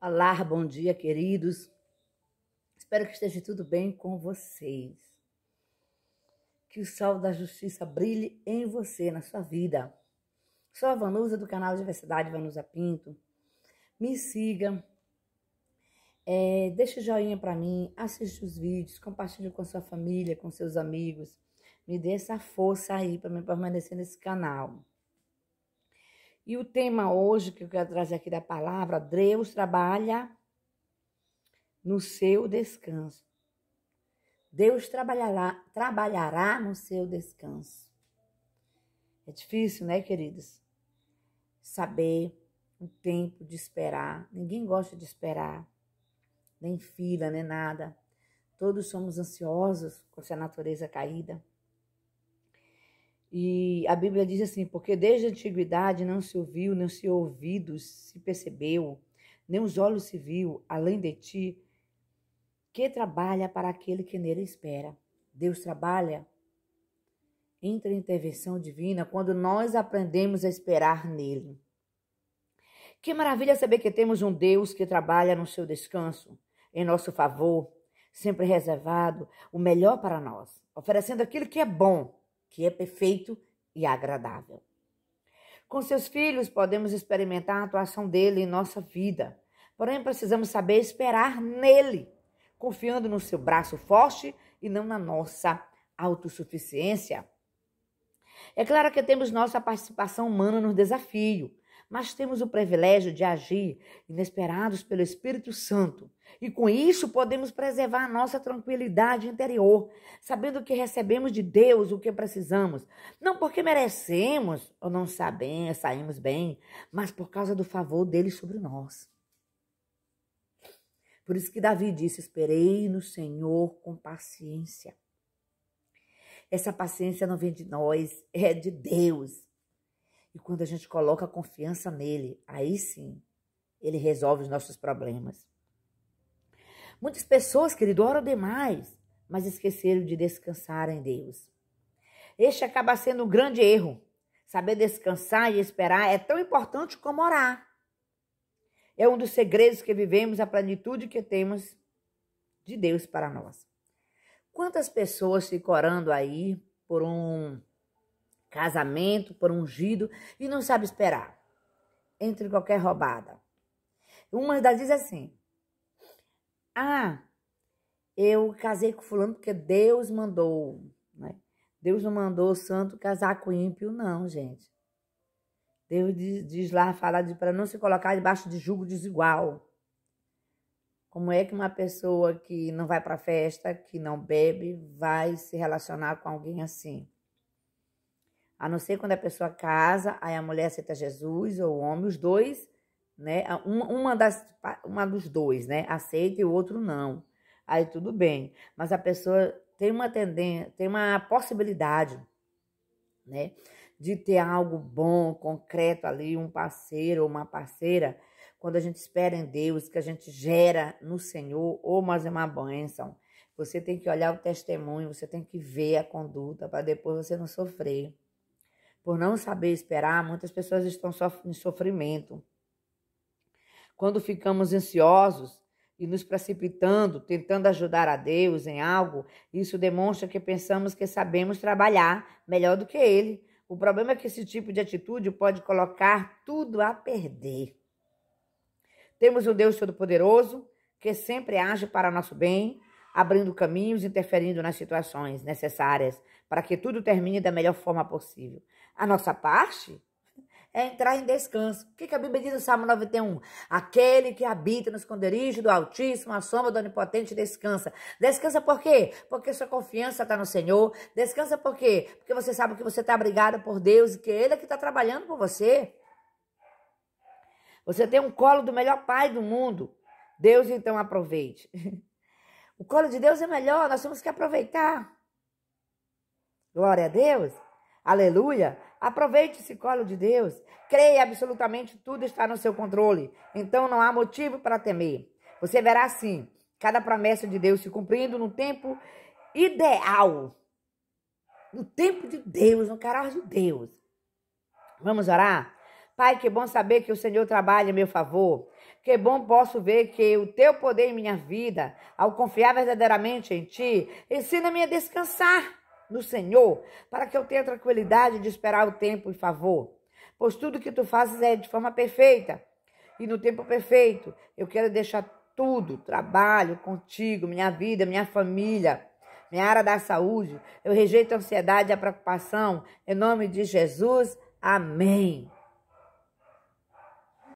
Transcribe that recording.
Olá, bom dia, queridos. Espero que esteja tudo bem com vocês. Que o sol da justiça brilhe em você, na sua vida. Sou a Vanusa do canal Diversidade Vanusa Pinto. Me siga. É, deixa o joinha para mim, assiste os vídeos, compartilhe com sua família, com seus amigos. Me dê essa força aí para me permanecer nesse canal. E o tema hoje que eu quero trazer aqui da palavra, Deus trabalha no seu descanso. Deus trabalhará, trabalhará no seu descanso. É difícil, né, queridos? Saber o tempo de esperar. Ninguém gosta de esperar, nem fila, nem nada. Todos somos ansiosos com essa natureza caída. E a Bíblia diz assim: porque desde a antiguidade não se ouviu, não se ouvido, se percebeu, nem os olhos se viu, além de ti, que trabalha para aquele que nele espera. Deus trabalha. Entra a intervenção divina quando nós aprendemos a esperar nele. Que maravilha saber que temos um Deus que trabalha no seu descanso, em nosso favor, sempre reservado, o melhor para nós, oferecendo aquilo que é bom que é perfeito e agradável. Com seus filhos, podemos experimentar a atuação dele em nossa vida, porém precisamos saber esperar nele, confiando no seu braço forte e não na nossa autossuficiência. É claro que temos nossa participação humana no desafio, mas temos o privilégio de agir inesperados pelo Espírito Santo. E com isso podemos preservar a nossa tranquilidade interior, sabendo que recebemos de Deus o que precisamos, não porque merecemos ou não sabemos, saímos bem, mas por causa do favor dele sobre nós. Por isso que Davi disse: "Esperei no Senhor com paciência". Essa paciência não vem de nós, é de Deus. E quando a gente coloca confiança nele, aí sim ele resolve os nossos problemas. Muitas pessoas, querido, oram demais, mas esqueceram de descansar em Deus. Este acaba sendo um grande erro. Saber descansar e esperar é tão importante como orar. É um dos segredos que vivemos, a plenitude que temos de Deus para nós. Quantas pessoas ficam orando aí por um casamento por ungido e não sabe esperar. Entre qualquer roubada. Uma das diz assim: Ah, eu casei com fulano porque Deus mandou, né? Deus não mandou o santo casar com ímpio, não, gente. Deus diz, diz lá, fala para não se colocar debaixo de julgo desigual. Como é que uma pessoa que não vai para festa, que não bebe, vai se relacionar com alguém assim? A não ser quando a pessoa casa, aí a mulher aceita Jesus ou o homem, os dois, né? Uma, das, uma dos dois, né? Aceita e o outro não. Aí tudo bem. Mas a pessoa tem uma tendência, tem uma possibilidade, né? De ter algo bom, concreto ali, um parceiro ou uma parceira, quando a gente espera em Deus, que a gente gera no Senhor, ou mais é uma bênção. Você tem que olhar o testemunho, você tem que ver a conduta para depois você não sofrer por não saber esperar, muitas pessoas estão em sofrimento. Quando ficamos ansiosos e nos precipitando, tentando ajudar a Deus em algo, isso demonstra que pensamos que sabemos trabalhar melhor do que Ele. O problema é que esse tipo de atitude pode colocar tudo a perder. Temos um Deus Todo-Poderoso que sempre age para nosso bem abrindo caminhos, interferindo nas situações necessárias para que tudo termine da melhor forma possível. A nossa parte é entrar em descanso. O que a Bíblia diz no Salmo 91? Aquele que habita no esconderijo do Altíssimo, a sombra do Onipotente, descansa. Descansa por quê? Porque sua confiança está no Senhor. Descansa por quê? Porque você sabe que você está abrigado por Deus e que Ele é que está trabalhando por você. Você tem um colo do melhor pai do mundo. Deus, então, aproveite. O colo de Deus é melhor, nós temos que aproveitar. Glória a Deus. Aleluia. Aproveite esse colo de Deus. Creia absolutamente tudo está no seu controle. Então não há motivo para temer. Você verá sim cada promessa de Deus se cumprindo no tempo ideal. No tempo de Deus, no caráter de Deus. Vamos orar? Pai, que bom saber que o Senhor trabalha em meu favor. Que bom posso ver que o teu poder em minha vida, ao confiar verdadeiramente em ti, ensina-me a descansar no Senhor, para que eu tenha tranquilidade de esperar o tempo e favor. Pois tudo que tu fazes é de forma perfeita e no tempo perfeito. Eu quero deixar tudo, trabalho contigo, minha vida, minha família, minha área da saúde. Eu rejeito a ansiedade e a preocupação. Em nome de Jesus, amém.